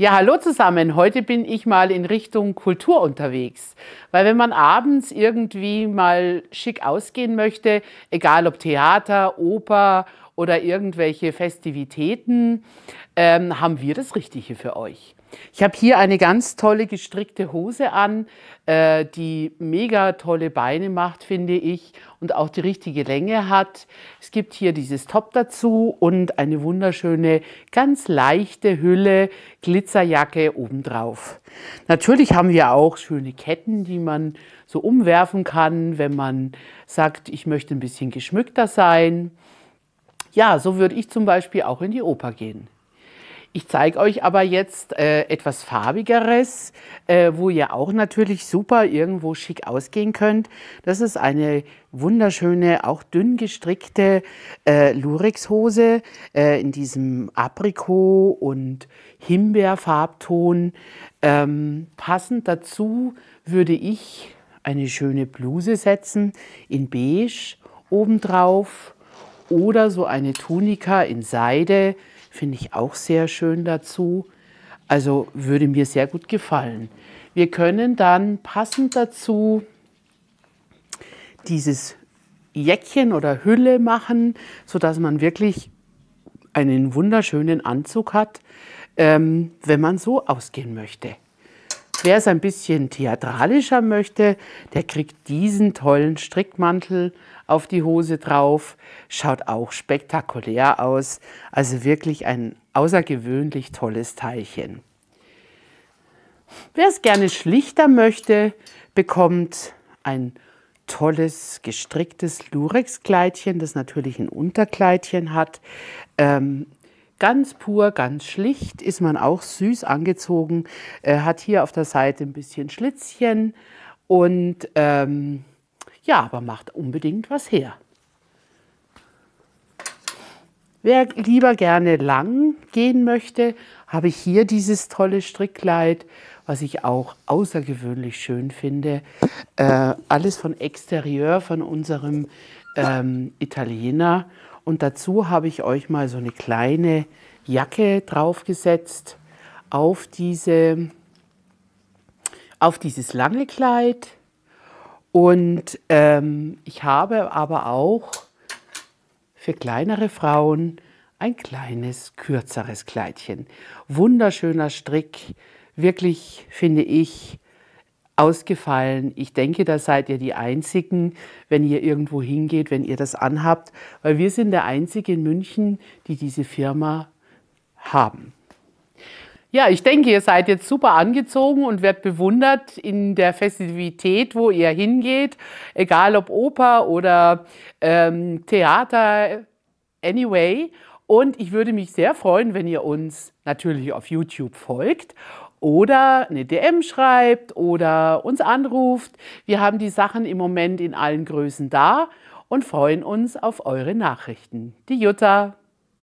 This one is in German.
Ja, hallo zusammen. Heute bin ich mal in Richtung Kultur unterwegs. Weil wenn man abends irgendwie mal schick ausgehen möchte, egal ob Theater, Oper oder irgendwelche Festivitäten, ähm, haben wir das Richtige für euch. Ich habe hier eine ganz tolle gestrickte Hose an, äh, die mega tolle Beine macht, finde ich, und auch die richtige Länge hat. Es gibt hier dieses Top dazu und eine wunderschöne, ganz leichte Hülle, Glitzerjacke obendrauf. Natürlich haben wir auch schöne Ketten, die man so umwerfen kann, wenn man sagt, ich möchte ein bisschen geschmückter sein. Ja, so würde ich zum Beispiel auch in die Oper gehen. Ich zeige euch aber jetzt äh, etwas farbigeres, äh, wo ihr auch natürlich super irgendwo schick ausgehen könnt. Das ist eine wunderschöne, auch dünn gestrickte äh, Lurex-Hose äh, in diesem Aprikot- und Himbeerfarbton. Ähm, passend dazu würde ich eine schöne Bluse setzen in beige obendrauf oder so eine Tunika in Seide finde ich auch sehr schön dazu. Also würde mir sehr gut gefallen. Wir können dann passend dazu dieses Jäckchen oder Hülle machen, sodass man wirklich einen wunderschönen Anzug hat, ähm, wenn man so ausgehen möchte. Wer es ein bisschen theatralischer möchte, der kriegt diesen tollen Strickmantel auf die Hose drauf. Schaut auch spektakulär aus. Also wirklich ein außergewöhnlich tolles Teilchen. Wer es gerne schlichter möchte, bekommt ein tolles gestricktes Lurex-Kleidchen, das natürlich ein Unterkleidchen hat. Ähm, Ganz pur, ganz schlicht ist man auch süß angezogen, äh, hat hier auf der Seite ein bisschen Schlitzchen und ähm, ja, aber macht unbedingt was her. Wer lieber gerne lang gehen möchte, habe ich hier dieses tolle Strickkleid, was ich auch außergewöhnlich schön finde. Äh, alles von Exterieur, von unserem ähm, Italiener. Und dazu habe ich euch mal so eine kleine Jacke draufgesetzt auf, diese, auf dieses lange Kleid. Und ähm, ich habe aber auch für kleinere Frauen ein kleines, kürzeres Kleidchen. Wunderschöner Strick, wirklich finde ich ausgefallen. Ich denke, da seid ihr die Einzigen, wenn ihr irgendwo hingeht, wenn ihr das anhabt, weil wir sind der Einzige in München, die diese Firma haben. Ja, ich denke, ihr seid jetzt super angezogen und werdet bewundert in der Festivität, wo ihr hingeht, egal ob Oper oder ähm, Theater, anyway. Und ich würde mich sehr freuen, wenn ihr uns natürlich auf YouTube folgt oder eine DM schreibt oder uns anruft. Wir haben die Sachen im Moment in allen Größen da und freuen uns auf eure Nachrichten. Die Jutta.